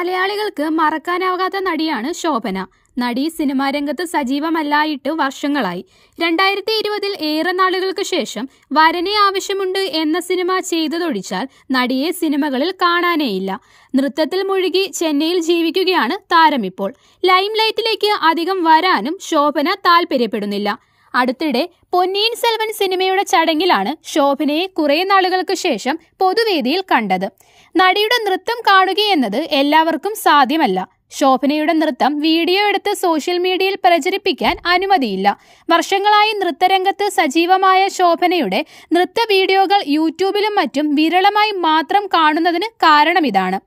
മലയാളികൾക്ക് മറക്കാനാവാത്ത നടിയാണ് ശോഭന നടി സിനിമാ രംഗത്ത് സജീവമല്ലായിട്ട് വർഷങ്ങളായി രണ്ടായിരത്തി ഇരുപതിൽ ഏറെ നാളുകൾക്ക് ശേഷം വരനെ ആവശ്യമുണ്ട് എന്ന സിനിമ ചെയ്തതൊഴിച്ചാൽ നടിയെ സിനിമകളിൽ കാണാനേയില്ല നൃത്തത്തിൽ മുഴുകി ചെന്നൈയിൽ ജീവിക്കുകയാണ് താരം ഇപ്പോൾ ലൈംലൈറ്റിലേക്ക് അധികം വരാനും ശോഭന താൽപര്യപ്പെടുന്നില്ല അടുത്തിടെ പൊന്നിയിൻ സെൽവൻ സിനിമയുടെ ചടങ്ങിലാണ് ശോഭനയെ കുറെ നാളുകൾക്ക് ശേഷം പൊതുവേദിയിൽ കണ്ടത് നടിയുടെ നൃത്തം കാണുകയെന്നത് എല്ലാവർക്കും സാധ്യമല്ല ശോഭനയുടെ നൃത്തം വീഡിയോ എടുത്ത് സോഷ്യൽ മീഡിയയിൽ പ്രചരിപ്പിക്കാൻ അനുമതിയില്ല വർഷങ്ങളായി നൃത്തരംഗത്ത് സജീവമായ ശോഭനയുടെ നൃത്ത വീഡിയോകൾ യൂട്യൂബിലും മറ്റും വിരളമായി മാത്രം കാണുന്നതിന് കാരണം ഇതാണ്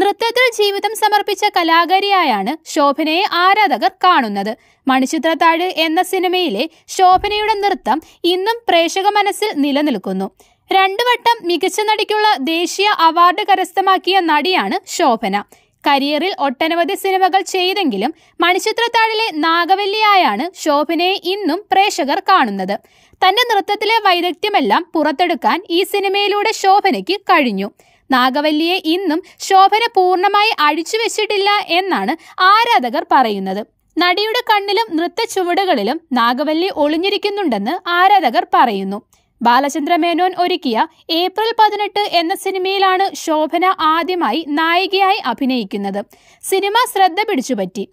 നൃത്തത്തിൽ ജീവിതം സമർപ്പിച്ച കലാകാരിയായാണ് ശോഭനയെ ആരാധകർ കാണുന്നത് മണിച്ചിത്രത്താഴ് എന്ന സിനിമയിലെ ശോഭനയുടെ നൃത്തം ഇന്നും പ്രേക്ഷക മനസ്സിൽ നിലനിൽക്കുന്നു രണ്ടുവട്ടം മികച്ച നടിക്കുള്ള ദേശീയ അവാർഡ് കരസ്ഥമാക്കിയ നടിയാണ് ശോഭന കരിയറിൽ ഒട്ടനവധി സിനിമകൾ ചെയ്തെങ്കിലും മണിച്ചിത്രത്താഴിലെ നാഗവല്ലിയായാണ് ശോഭനയെ ഇന്നും പ്രേക്ഷകർ കാണുന്നത് തന്റെ നൃത്തത്തിലെ വൈദഗ്ധ്യമെല്ലാം പുറത്തെടുക്കാൻ ഈ സിനിമയിലൂടെ ശോഭനയ്ക്ക് കഴിഞ്ഞു നാഗവല്ലിയെ ഇന്നും ശോഭന പൂർണ്ണമായി അഴിച്ചു വെച്ചിട്ടില്ല എന്നാണ് ആരാധകർ പറയുന്നത് നടിയുടെ കണ്ണിലും നൃത്ത ചുവടുകളിലും നാഗവല്ലി ഒളിഞ്ഞിരിക്കുന്നുണ്ടെന്ന് ആരാധകർ പറയുന്നു ബാലചന്ദ്ര മേനോൻ ഒരുക്കിയ ഏപ്രിൽ പതിനെട്ട് എന്ന സിനിമയിലാണ് ശോഭന ആദ്യമായി നായികയായി അഭിനയിക്കുന്നത് സിനിമ ശ്രദ്ധ പിടിച്ചുപറ്റി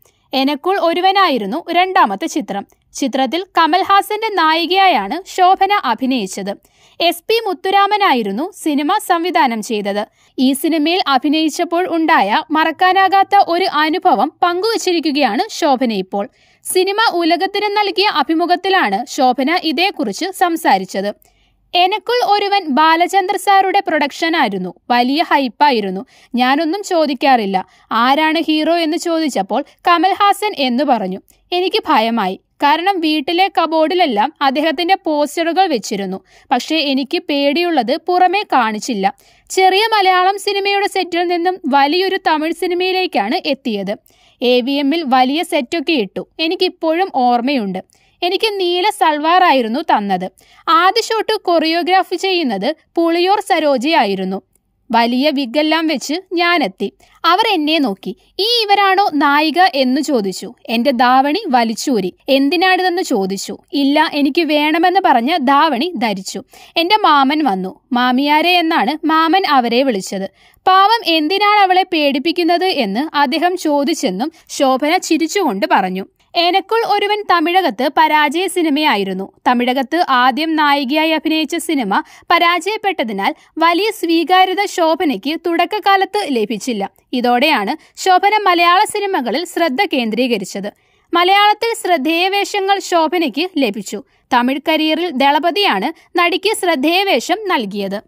എനക്കുൾ ഒരുവനായിരുന്നു രണ്ടാമത്തെ ചിത്രം ചിത്രത്തിൽ കമൽഹാസന്റെ നായികയായാണ് ശോഭന അഭിനയിച്ചത് എസ് പി മുത്തുരാമനായിരുന്നു സിനിമ സംവിധാനം ചെയ്തത് ഈ സിനിമയിൽ അഭിനയിച്ചപ്പോൾ ഉണ്ടായ മറക്കാനാകാത്ത ഒരു അനുഭവം പങ്കുവച്ചിരിക്കുകയാണ് ശോഭന ഇപ്പോൾ സിനിമ ഉലകത്തിന് നൽകിയ അഭിമുഖത്തിലാണ് ശോഭന ഇതേക്കുറിച്ച് സംസാരിച്ചത് എനക്കുൾ ഒരുവൻ ബാലചന്ദ്ര സാറുടെ പ്രൊഡക്ഷനായിരുന്നു വലിയ ഹൈപ്പായിരുന്നു ഞാനൊന്നും ചോദിക്കാറില്ല ആരാണ് ഹീറോ എന്ന് ചോദിച്ചപ്പോൾ കമൽഹാസൻ എന്ന് പറഞ്ഞു എനിക്ക് ഭയമായി കാരണം വീട്ടിലെ കബോർഡിലെല്ലാം അദ്ദേഹത്തിന്റെ പോസ്റ്ററുകൾ വെച്ചിരുന്നു പക്ഷേ എനിക്ക് പേടിയുള്ളത് പുറമേ കാണിച്ചില്ല ചെറിയ മലയാളം സിനിമയുടെ സെറ്റിൽ നിന്നും വലിയൊരു തമിഴ് സിനിമയിലേക്കാണ് എത്തിയത് എ വി എമ്മിൽ വലിയ സെറ്റൊക്കെ ഇട്ടു എനിക്കിപ്പോഴും ഓർമ്മയുണ്ട് എനിക്ക് നീല ആയിരുന്നു തന്നത് ആദ്യ ഷോട്ട് കൊറിയോഗ്രാഫി ചെയ്യുന്നത് പുളിയോർ സരോജയായിരുന്നു വലിയ വിഗെല്ലാം വെച്ച് ഞാനെത്തി അവർ എന്നെ നോക്കി ഈ ഇവരാണോ നായിക എന്ന് ചോദിച്ചു എന്റെ ദാവണി വലിച്ചൂരി എന്തിനാണിതെന്ന് ചോദിച്ചു ഇല്ല എനിക്ക് വേണമെന്ന് പറഞ്ഞ ദാവണി ധരിച്ചു എന്റെ മാമൻ വന്നു മാമിയാരെ എന്നാണ് മാമൻ അവരെ വിളിച്ചത് പാവം എന്തിനാണ് അവളെ പേടിപ്പിക്കുന്നത് എന്ന് അദ്ദേഹം ചോദിച്ചെന്നും ശോഭന ചിരിച്ചുകൊണ്ട് പറഞ്ഞു ഏനക്കുൾ ഒരുവൻ തമിഴകത്ത് പരാജയ സിനിമയായിരുന്നു തമിഴകത്ത് ആദ്യം നായികയായി അഭിനയിച്ച സിനിമ പരാജയപ്പെട്ടതിനാൽ വലിയ സ്വീകാര്യത ശോഭനയ്ക്ക് തുടക്കകാലത്ത് ലഭിച്ചില്ല ഇതോടെയാണ് ശോഭന മലയാള സിനിമകളിൽ ശ്രദ്ധ കേന്ദ്രീകരിച്ചത് മലയാളത്തിൽ ശ്രദ്ധേയവേഷങ്ങൾ ശോഭനയ്ക്ക് ലഭിച്ചു തമിഴ് കരിയറിൽ ദളപതിയാണ് നടിക്ക് ശ്രദ്ധേയവേഷം നൽകിയത്